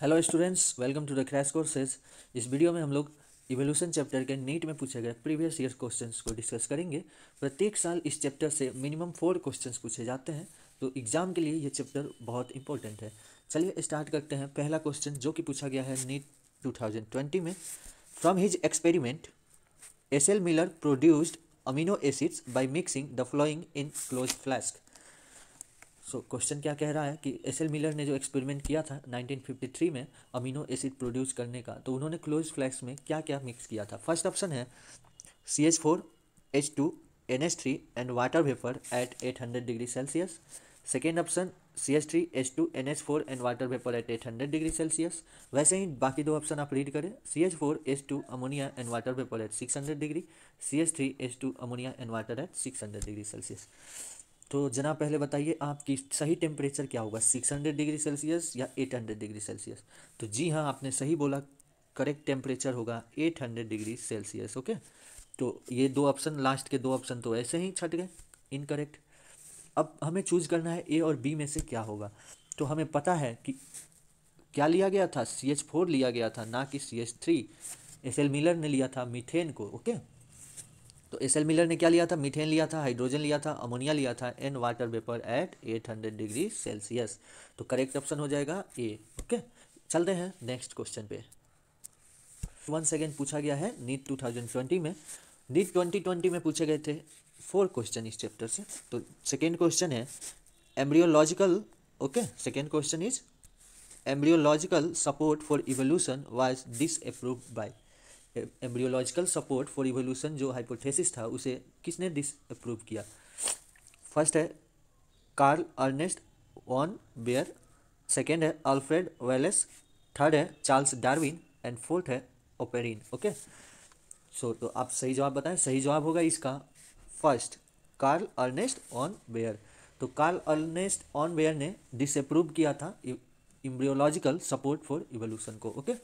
Hello students welcome to the crash courses इस video में हम लोग इवोल्यूशन चैप्टर के नीट में पूछे गए प्रीवियस ईयर क्वेश्चंस को डिस्कस करेंगे प्रत्येक साल इस चैप्टर से मिनिमम फोर क्वेश्चंस पूछे जाते हैं तो एग्जाम के लिए ये चैप्टर बहुत इंपॉर्टेंट है चलिए स्टार्ट करते हैं पहला क्वेश्चन जो कि पूछा गया है नीट टू में from his experiment S L Miller produced amino acids by mixing the following in close flask so so, question क्या कह रहा है कि एस एल मिलर ने जो एक्सपेरिमेंट किया था 1953 में अमीनो एसिड प्रोड्यूस करने का तो उन्होंने क्लोज फ्लैक्स में क्या क्या मिक्स किया था फर्स्ट ऑप्शन है C H four H two N H three and water vapour at eight hundred degree Celsius second option C H three H two N H four and water vapour at eight hundred degree Celsius वैसे ही बाकी दो option आप read करें C H four H two ammonia and water vapour at six hundred degree C H three H two ammonia and water at six hundred degree Celsius तो जना पहले बताइए आपकी सही टेम्परेचर क्या होगा सिक्स हंड्रेड डिग्री सेल्सियस या eight hundred degree Celsius तो जी हाँ आपने सही बोला करेक्ट टेम्परेचर होगा eight hundred degree Celsius okay तो ये दो ऑप्शन लास्ट के दो ऑप्शन तो ऐसे ही छट गए इनकरेक्ट अब हमें चूज करना है ए और बी में से क्या होगा तो हमें पता है कि क्या लिया गया था सी एच फोर लिया गया था ना कि C H three S L Miller ने लिया था मीथेन को ओके तो एस मिलर ने क्या लिया था मीथेन लिया था हाइड्रोजन लिया था अमोनिया लिया था and water vapour at 800 degree Celsius तो करेक्ट ऑप्शन हो जाएगा ए ओके चलते हैं नेक्स्ट क्वेश्चन पे वन सेकेंड पूछा गया है नीट 2020 में नीट 2020 में पूछे गए थे फोर क्वेश्चन इस चैप्टर से तो सेकेंड क्वेश्चन है embryological okay second question is embryological support for evolution was disapprove by embryological support for evolution जो हाइपोथेसिस था उसे किसने डिसअप्रूव किया फर्स्ट है Karl Ernst von Baer second है अल्फ्रेड वेलेस थर्ड है चार्ल्स डार्विन एंड फोर्थ है Oparin okay so तो आप सही जवाब बताएं सही जवाब होगा इसका first Karl Ernst von Baer तो कार्ल अर्नेस्ट ऑन बेयर ने डिसअप्रूव किया था इम्ब्रियोलॉजिकल सपोर्ट फॉर इवोल्यूशन को ओके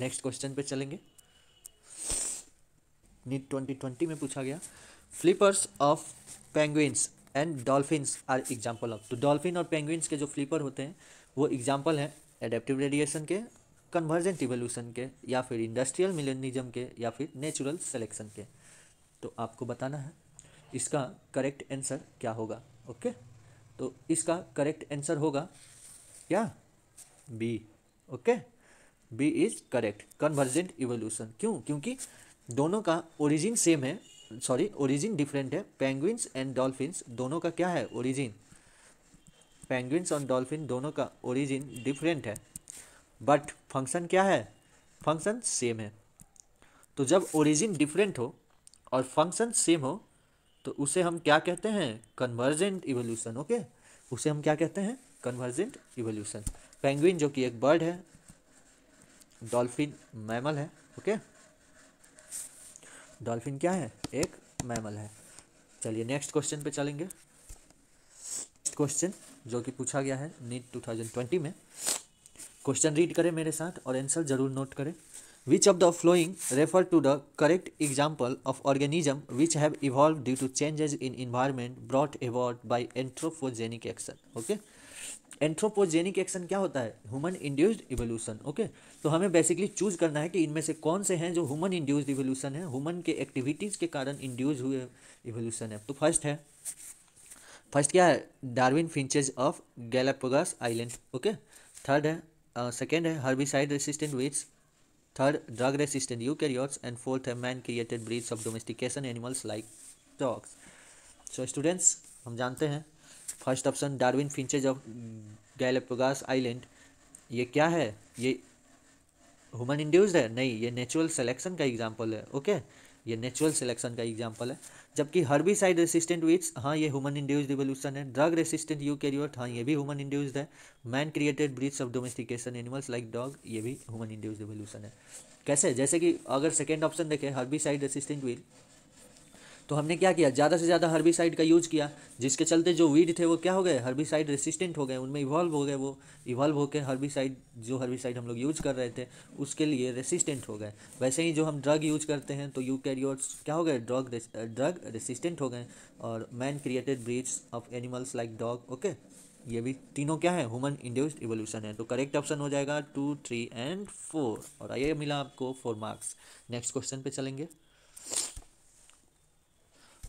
नेक्स्ट क्वेश्चन पे चलेंगे नीट ट्वेंटी में पूछा गया flippers of penguins and dolphins are example of तो डॉल्फिन और पेंगुइन्स के जो फ्लिपर होते हैं वो एग्जाम्पल हैं एडेप्टिव रेडिएशन के कन्वर्जेंट इवोल्यूशन के या फिर इंडस्ट्रियल मिलेनिज्म के या फिर नेचुरल सेलेक्शन के तो आपको बताना है इसका करेक्ट आंसर क्या होगा ओके तो इसका करेक्ट आंसर होगा क्या B okay B is correct convergent evolution क्यों क्योंकि दोनों का ओरिजिन सेम है सॉरी ओरिजिन डिफरेंट है पेंगुइन्स एंड डॉल्फिन्स दोनों का क्या है ओरिजिन पेंगुइन्स और डॉल्फिन दोनों का ओरिजिन डिफरेंट है बट फंक्शन क्या है फंक्शन सेम है तो जब ओरिजिन डिफरेंट हो और फंक्शन सेम हो तो उसे हम क्या कहते हैं कन्वर्जेंट इवोल्यूशन ओके उसे हम क्या कहते हैं कन्वर्जेंट इवोल्यूशन पेंगुइन जो कि एक बर्ड है डॉल्फिन मैमल है ओके okay? डॉल्फिन क्या है एक मैमल है चलिए नेक्स्ट क्वेश्चन पे चलेंगे क्वेश्चन जो कि पूछा गया है नीट 2020 में क्वेश्चन रीड करें मेरे साथ और आंसर ज़रूर नोट करें Which of the following refer to the correct example of organism which have evolved due to changes in environment brought about by anthropogenic action? Okay. Anthropogenic action क्या होता है human induced evolution okay तो हमें basically choose करना है कि इनमें से कौन से हैं जो ह्यूमन इंड्यूस्ड इवोल्यूशन है ह्यूमन के एक्टिविटीज़ के कारण इंड्यूज हुए इवोल्यूशन तो है तो फर्स्ट है फर्स्ट क्या है Darwin finches of Galapagos island okay third है सेकेंड uh, है herbicide resistant weeds Third, drug resistant eukaryotes. And fourth, man created breeds of domestication animals like dogs. So, students, हम जानते हैं first option Darwin finches of Galapagos island ये क्या है ये human induced है नहीं ये नेचुरल सिलेक्शन का एग्जाम्पल है ओके ये नेचुरल सिलेक्शन का एग्जाम्पल है जबकि हर्बिसाइड रेसिस्टेंट वीट्स हाँ ये ह्यूमन इंड्यूस्ड रिवोल्यूशन है ड्रग रेसिस्टेंट यूकैरियोट हाँ ये भी ह्यूमन इंड्यूस्ड है man created breeds of domestication animals like dog ये भी ह्यूमन इंड्यूस्ड रिवोल्यूशन है कैसे जैसे कि अगर सेकेंड ऑप्शन देखें हर्बिसाइड रेसिस्टेंट वीट तो हमने क्या किया ज़्यादा से ज़्यादा हर्बिसाइड का यूज़ किया जिसके चलते जो वीड थे वो क्या हो गए हर्बिसाइड रेसिस्टेंट हो गए उनमें इवॉल्व हो गए वो इवॉल्व होकर हर्बिसाइड जो हर्बिसाइड हम लोग यूज़ कर रहे थे उसके लिए रेसिस्टेंट हो गए वैसे ही जो हम ड्रग यूज़ करते हैं तो यू क्या हो गए ड्रग ड्रग रेसिस्टेंट हो गए और man created breeds of animals like dog okay ये भी तीनों क्या है ह्यूमन इंड्यूस्ड इवोल्यूशन है तो करेक्ट ऑप्शन हो जाएगा टू थ्री एंड फोर और आइए मिला आपको फोर मार्क्स नेक्स्ट क्वेश्चन पे चलेंगे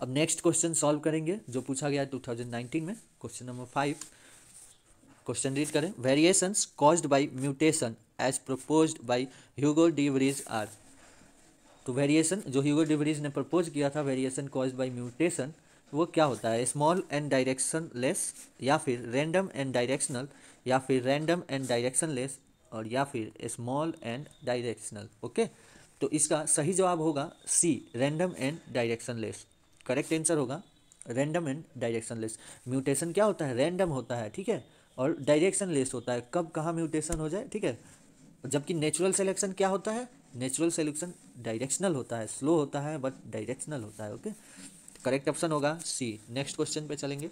अब नेक्स्ट क्वेश्चन सॉल्व करेंगे जो पूछा गया टू थाउजेंड नाइनटीन में question number five question read करें variations caused by mutation as propose by Hugo de Vries are तो वेरिएशन जो ह्यूगो डिवरीज ने प्रपोज किया था वेरिएशन कॉज बाय म्यूटेशन वो क्या होता है स्मॉल एंड डायरेक्शन लेस या फिर रैंडम एंड डायरेक्शनल या फिर रैंडम एंड डायरेक्शन लेस और या फिर स्मॉल एंड डायरेक्शनल ओके तो इसका सही जवाब होगा C random and directionless correct answer होगा random and directionless mutation क्या होता है रैंडम होता है ठीक है और डायरेक्शन लेस होता है कब कहाँ म्यूटेशन हो जाए ठीक है जबकि नेचुरल सेलेक्शन क्या होता है नेचुरल सेलेक्शन डायरेक्शनल होता है स्लो होता है बट डायरेक्शनल होता है ओके करेक्ट ऑप्शन होगा सी नेक्स्ट क्वेश्चन पे चलेंगे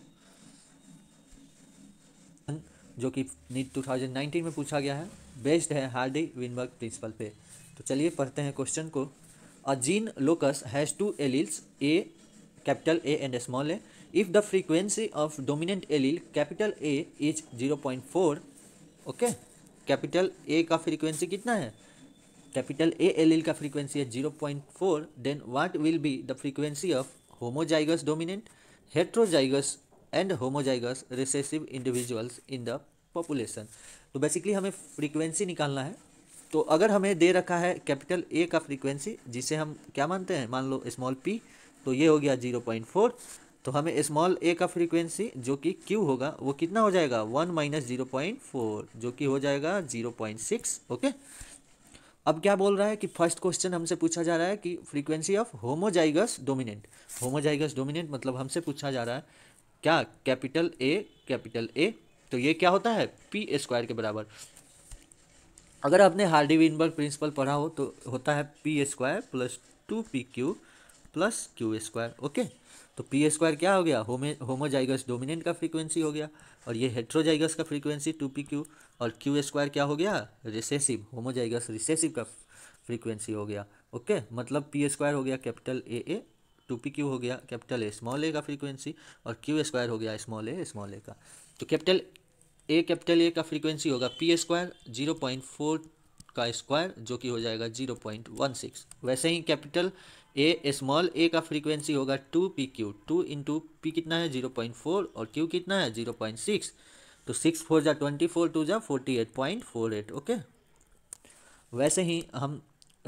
जो कि नीट 2019 में पूछा गया है बेस्ड है हार्डी विनबर्ग प्रिंसिपल पे तो चलिए पढ़ते हैं क्वेश्चन को a gene locus has two alleles A capital A capital A and small a. If the frequency of capital A is zero point four okay capital A का frequency कितना है capital A allele का frequency है zero point four then what will be the frequency of homozygous dominant heterozygous and homozygous recessive individuals in the population तो basically हमें frequency निकालना है तो अगर हमें दे रखा है कैपिटल ए का फ्रीक्वेंसी जिसे हम क्या मानते हैं मान लो स्मॉल पी तो ये हो गया जीरो पॉइंट फोर तो हमें स्मॉल ए का फ्रीक्वेंसी जो कि क्यू होगा वो कितना हो जाएगा one minus zero point four जो कि हो जाएगा जीरो पॉइंट सिक्स ओके अब क्या बोल रहा है कि फर्स्ट क्वेश्चन हमसे पूछा जा रहा है कि frequency of homozygous dominant homozygous dominant मतलब हमसे पूछा जा रहा है क्या कैपिटल ए कैपिटल ए तो ये क्या होता है पी स्क्वायर के बराबर अगर आपने हार्डी विनबर्ग प्रिंसिपल पढ़ा हो तो होता है P square plus two P Q plus Q square okay तो पी स्क्वायर क्या हो गया होमे होमोजाइगस डोमिनेंट का फ्रीक्वेंसी हो गया और ये हेट्रोजाइगस का फ्रीक्वेंसी टू पी क्यू और क्यू स्क्वायर क्या हो गया रिसेसिव होमोजाइगस रिसेसिव का फ्रीक्वेंसी हो गया ओके मतलब पी स्क्वायर हो गया capital A A two P Q हो गया कैपिटल ए स्मॉल ए का फ्रीक्वेंसी और क्यू स्क्वायर हो गया स्मॉल ए स्मॉल ए का तो कैपिटल ए कैपिटल ए का फ्रीक्वेंसी होगा P square zero point four का स्क्वायर जो कि हो जाएगा जीरो पॉइंट वन सिक्स वैसे ही कैपिटल ए स्मॉल ए का फ्रीक्वेंसी होगा two P Q two into P कितना है जीरो पॉइंट फोर और क्यू कितना है जीरो पॉइंट सिक्स तो सिक्स फोर जा ट्वेंटी फोर टू जा forty eight point four eight okay वैसे ही हम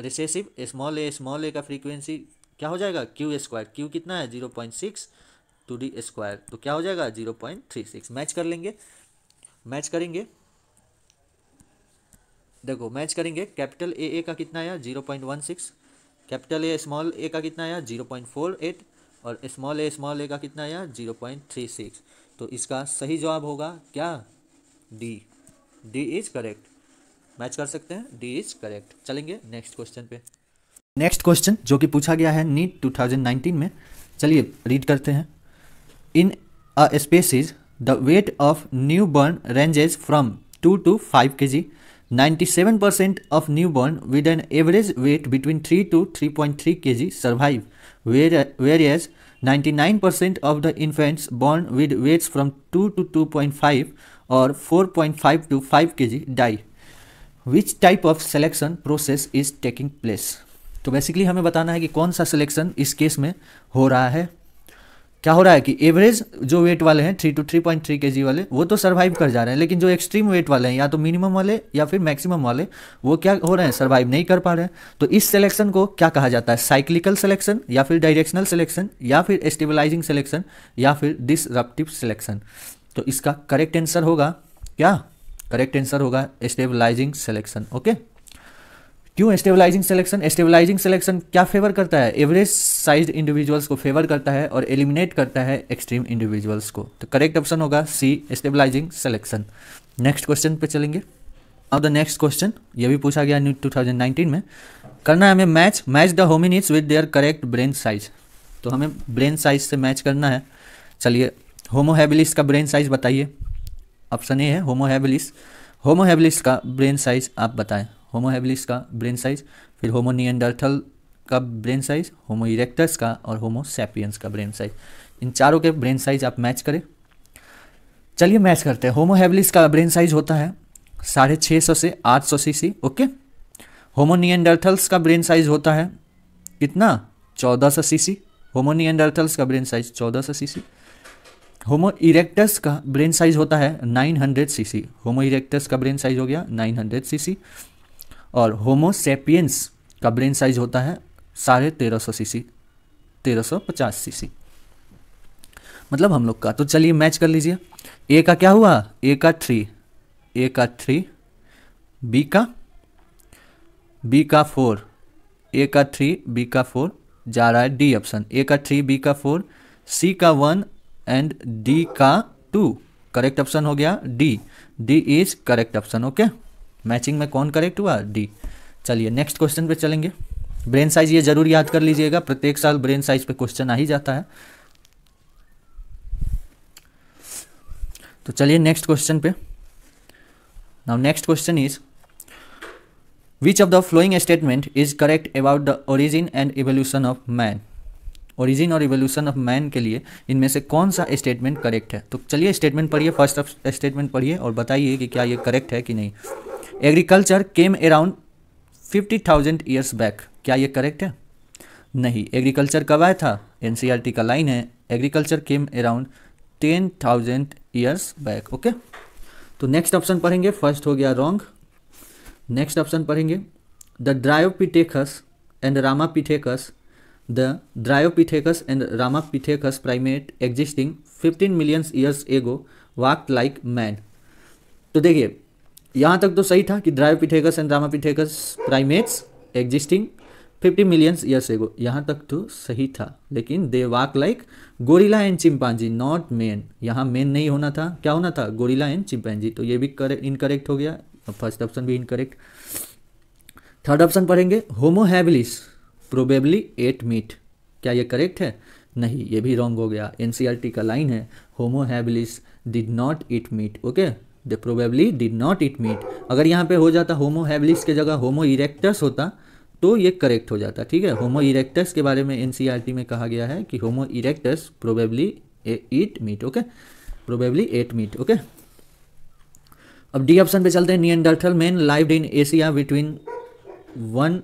recessive small A small A का फ्रीक्वेंसी क्या हो जाएगा क्यू स्क्वायर क्यू कितना है zero point six to the square तो क्या हो जाएगा zero point three six match कर लेंगे मैच करेंगे देखो मैच करेंगे कैपिटल ए ए का कितना आया zero point one six capital A small A का कितना आया जीरो पॉइंट फोर एट और स्मॉल ए स्मॉल ए का कितना आया जीरो पॉइंट थ्री सिक्स तो इसका सही जवाब होगा क्या D D is correct match कर सकते हैं डी इज करेक्ट चलेंगे नेक्स्ट क्वेश्चन पे नेक्स्ट क्वेश्चन जो कि पूछा गया है नीट 2019 में चलिए रीड करते हैं in a species the weight of newborn ranges from two to five K G 97% of newborn with an average weight between 3 to 3.3 kg survive, whereas 99% of the infants born with weights from 2 to 2.5 or 4.5 to 5 kg die. Which type of selection process is taking place? तो basically हमें बताना है कि कौन सा selection इस case में हो रहा है क्या हो रहा है कि एवरेज जो वेट वाले हैं three to three point three K G वाले वो तो सर्वाइव कर जा रहे हैं लेकिन जो एक्सट्रीम वेट वाले हैं या तो मिनिमम वाले या फिर मैक्सिमम वाले वो क्या हो रहे हैं सर्वाइव नहीं कर पा रहे हैं तो इस सिलेक्शन को क्या कहा जाता है साइक्लिकल सिलेक्शन या फिर डायरेक्शनल सिलेक्शन या फिर स्टेबलाइजिंग सिलेक्शन या फिर डिसरप्टिव सिलेक्शन तो इसका करेक्ट आंसर होगा क्या करेक्ट आंसर होगा स्टेबलाइजिंग सिलेक्शन ओके क्यों स्टेबलाइजिंग सिलेक्शन स्टेबलाइजिंग सिलेक्शन क्या फेवर करता है एवरेज साइज इंडिविजुअल्स को फेवर करता है और एलिमिनेट करता है एक्सट्रीम इंडिविजुअल्स को तो करेक्ट ऑप्शन होगा C stabilizing selection next question पे चलेंगे अब द नेक्स्ट क्वेश्चन ये भी पूछा गया न्यू 2019 में करना है हमें match match the hominids with their correct brain size तो हमें ब्रेन साइज से मैच करना है चलिए होमोहेबिलिस का ब्रेन साइज बताइए ऑप्शन ए है होमोहेबिलिस होमोहेबिलिस का ब्रेन साइज आप बताएं होमो का ब्रेन साइज फिर होमो का ब्रेन साइज होमो इरेक्टस का और होमो सेपियंस का ब्रेन साइज इन चारों के ब्रेन साइज आप मैच करें चलिए मैच करते हैं होमो का ब्रेन साइज होता है साढ़े छः सौ से आठ सौ सी सी ओके होमो का ब्रेन साइज होता है कितना चौदह सौ सी सी होमो का ब्रेन साइज चौदह सौ सी सी होमो इरेक्टस का ब्रेन साइज होता है 900 सीसी होमो इरेक्टस का ब्रेन साइज हो गया 900 सीसी और होमोसेपियंस का ब्रेन साइज होता है साढ़े तेरह सौ सी सी तेरह सौ पचास सी सी मतलब हम लोग का तो चलिए मैच कर लीजिए ए का क्या हुआ ए का थ्री ए का थ्री बी का बी का फोर ए का थ्री बी का फोर जा रहा है डी ऑप्शन ए का थ्री बी का फोर सी का वन एंड डी का टू करेक्ट ऑप्शन हो गया D D is correct option okay matching में कौन करेक्ट हुआ डी चलिए नेक्स्ट क्वेश्चन पे चलेंगे ब्रेन साइज ये जरूर याद कर लीजिएगा प्रत्येक साल ब्रेन साइज पे क्वेश्चन आ ही जाता है तो चलिए नेक्स्ट क्वेश्चन पे now next question is which of the following statement is correct about the origin and evolution of man origin और इवोल्यूशन ऑफ मैन के लिए इनमें से कौन सा स्टेटमेंट करेक्ट है तो चलिए स्टेटमेंट पढ़िए फर्स्ट ऑफ स्टेटमेंट पढ़िए और बताइए कि क्या ये करेक्ट है कि नहीं agriculture came around fifty thousand years back क्या ये करेक्ट है नहीं एग्रीकल्चर कब आया था एन e का लाइन है agriculture came around ten thousand years back okay तो नेक्स्ट ऑप्शन पढ़ेंगे फर्स्ट हो गया रॉन्ग नेक्स्ट ऑप्शन पढ़ेंगे the Dryopithecus and Ramapithecus the Dryopithecus and Ramapithecus primate existing fifteen millions years ago walk like man तो देखिए यहाँ तक तो सही था कि Dryopithecus and Ramapithecus primates existing fifty millions years ago यहाँ तक तो सही था लेकिन they walk like gorilla and chimpanzee not men यहाँ मेन नहीं होना था क्या होना था गोरिला एंड चिंपांजी तो ये भी इनकरेक्ट हो गया फर्स्ट ऑप्शन भी इनकरेक्ट थर्ड ऑप्शन पढ़ेंगे होमोहैबलिस प्रोबेबली एट मीट क्या ये करेक्ट है नहीं ये भी रॉन्ग हो गया एन e का लाइन है Homo habilis did not eat meat okay they probably did not eat meat अगर यहाँ पे हो जाता होमो हैबलिस के जगह होमो इरेक्टस होता तो ये करेक्ट हो जाता ठीक है होमो इरेक्टस के बारे में एनसीईआरटी e में कहा गया है कि homo erectus probably eat meat okay probably ate meat okay अब डी ऑप्शन पे चलते हैं Neanderthal man live in Asia between one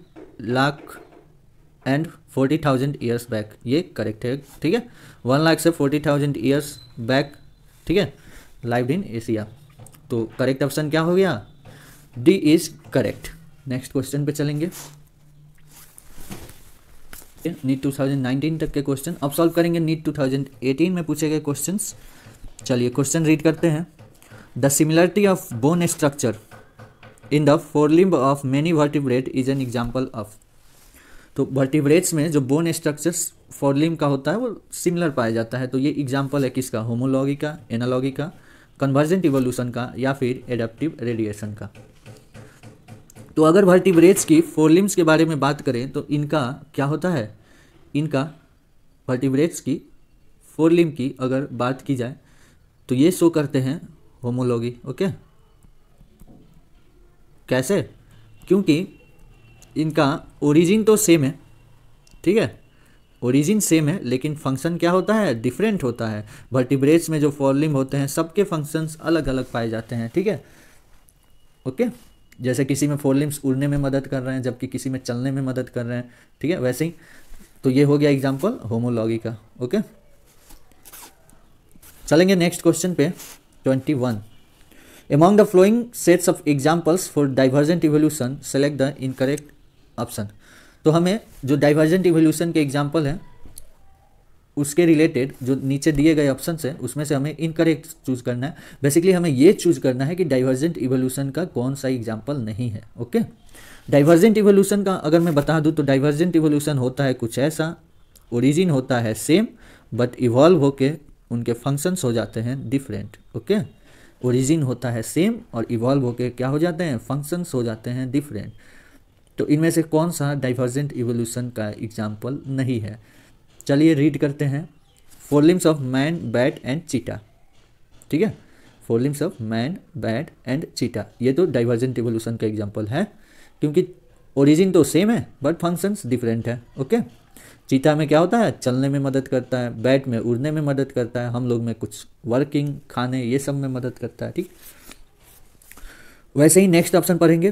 lakh and forty thousand years back ये करेक्ट है ठीक है वन लाख से फोर्टी थाउजेंड ईयर्स बैक ठीक है लाइव इन एशिया तो करेक्ट ऑप्शन क्या हो गया D is correct next question पे चलेंगे नीट 2019 तक के क्वेश्चन अब सॉल्व करेंगे नीट 2018 में पूछे गए क्वेश्चंस चलिए क्वेश्चन रीड करते हैं the similarity of bone structure in the fore limb of many vertebrate is an example of तो वर्टिब्रेट्स में जो बोन स्ट्रक्चर फोर लिम्ब का होता है वो सिमिलर पाया जाता है तो ये एग्जाम्पल है किसका होमोलॉगी का एनालॉगी का कन्वर्जेंट इवोल्यूशन का या फिर एडेप्टिव रेडिएशन का तो अगर वर्टिब्रेट्स की फोर लिम्स के बारे में बात करें तो इनका क्या होता है इनका वर्टिब्रेट्स की फोर लिम की अगर बात की जाए तो ये शो करते हैं होमोलॉगी ओके कैसे क्योंकि इनका ओरिजिन तो सेम है ठीक है ओरिजिन सेम है लेकिन फंक्शन क्या होता है डिफरेंट होता है वर्टिब्रेट्स में जो फॉरलिम होते हैं सबके फंक्शंस अलग अलग पाए जाते हैं ठीक है ओके जैसे किसी में फोरलिम्स उड़ने में मदद कर रहे हैं जबकि किसी में चलने में मदद कर रहे हैं ठीक है वैसे ही तो ये हो गया एग्जाम्पल होमोलॉगी का ओके चलेंगे नेक्स्ट क्वेश्चन पे twenty one among the flowing sets of examples for divergent evolution select the incorrect option तो हमें जो डाइवर्जेंट इवोल्यूशन के एग्जाम्पल हैं उसके रिलेटेड जो नीचे दिए गए ऑप्शन हैं उसमें से हमें इनकरेक्ट चूज करना है बेसिकली हमें ये चूज करना है कि डाइवर्जेंट इवोल्यूशन का कौन सा एग्जाम्पल नहीं है ओके डाइवर्जेंट इवोल्यूशन का अगर मैं बता दूँ तो डाइवर्जेंट इवोल्यूशन होता है कुछ ऐसा ओरिजिन होता है सेम बट इवॉल्व होके उनके फंक्शंस हो जाते हैं डिफरेंट ओके ओरिजिन होता है सेम और इवॉल्व होके क्या हो जाते हैं फंक्शंस हो जाते हैं डिफरेंट तो इनमें से कौन सा डाइवर्जेंट इवोल्यूशन का एग्जाम्पल नहीं है चलिए रीड करते हैं fore limbs of man bat and cheetah ठीक है fore limbs of man bat and cheetah ये तो डाइवर्जेंट इवोल्यूशन का एग्जाम्पल है क्योंकि ओरिजिन तो सेम है बट फंक्शंस डिफरेंट है ओके चीता में क्या होता है चलने में मदद करता है बैट में उड़ने में मदद करता है हम लोग में कुछ वर्किंग खाने ये सब में मदद करता है ठीक वैसे ही नेक्स्ट ऑप्शन पढ़ेंगे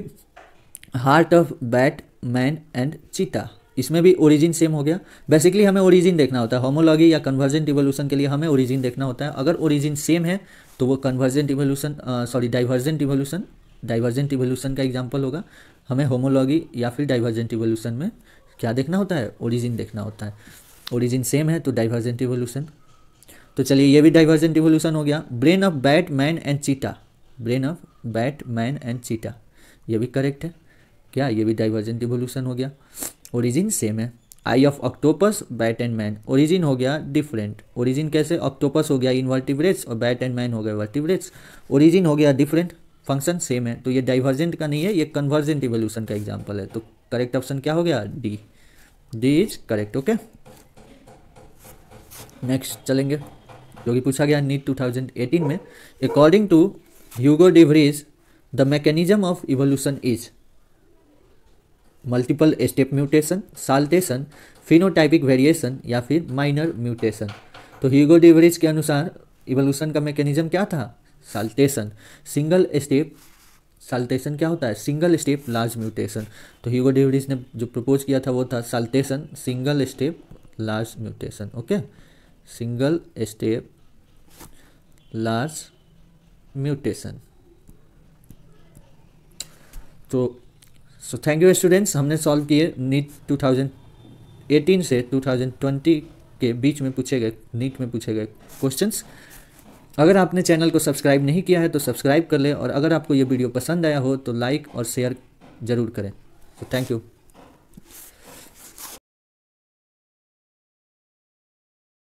heart of bat man and cheetah इसमें भी ओरिजिन सेम हो गया बेसिकली हमें ओरिजिन देखना होता है होमोलॉजी या कन्वर्जेंट इवोल्यूशन के लिए हमें ओरिजिन देखना होता है अगर ओरिजिन सेम है तो वो convergent evolution sorry divergent evolution divergent evolution का एग्जाम्पल होगा हमें होमोलॉगी या फिर डाइवर्जेंट इवोल्यूशन में क्या देखना होता है ओरिजिन देखना होता है ओरिजिन सेम है तो डाइवर्जेंट इवोल्यूशन तो चलिए ये भी डाइवर्जेंट इवोल्यूशन हो गया brain of bat man and cheetah brain of bat man and cheetah ये भी करेक्ट है क्या ये भी डाइवर्जेंट इवोल्यूशन हो गया ओरिजिन सेम है eye of octopus bat and man origin हो गया डिफरेंट ओरिजिन कैसे ऑक्टोपस हो गया इनवर्टिवरेट्स और बैट एंड मैन हो गया वर्टिवरेट्स ओरिजिन हो गया डिफरेंट फंक्शन सेम है तो ये डाइवर्जेंट का नहीं है ये कन्वर्जेंट इवोल्यूशन का एग्जाम्पल है तो करेक्ट ऑप्शन क्या हो गया D D is correct okay next चलेंगे जो कि पूछा गया नीट 2018 में according to Hugo de Vries the mechanism of evolution is multiple step mutation saltation phenotypic variation या फिर माइनर म्यूटेशन तो हीगो डिवरेज के अनुसार इवोल्यूशन का मैकेनिज्म क्या था साल्टेशन सिंगल स्टेप साल्टेशन क्या होता है सिंगल स्टेप लार्ज म्यूटेशन तो हीगो डेविडिस ने जो प्रपोज किया था वो था saltation single step large mutation okay single step large mutation तो सो थैंक यू स्टूडेंट्स हमने सॉल्व किए नीट 2018 से 2020 के बीच में पूछे गए नीट में पूछे गए क्वेश्चंस अगर आपने चैनल को सब्सक्राइब नहीं किया है तो सब्सक्राइब कर लें और अगर आपको ये वीडियो पसंद आया हो तो लाइक और शेयर ज़रूर करें तो थैंक यू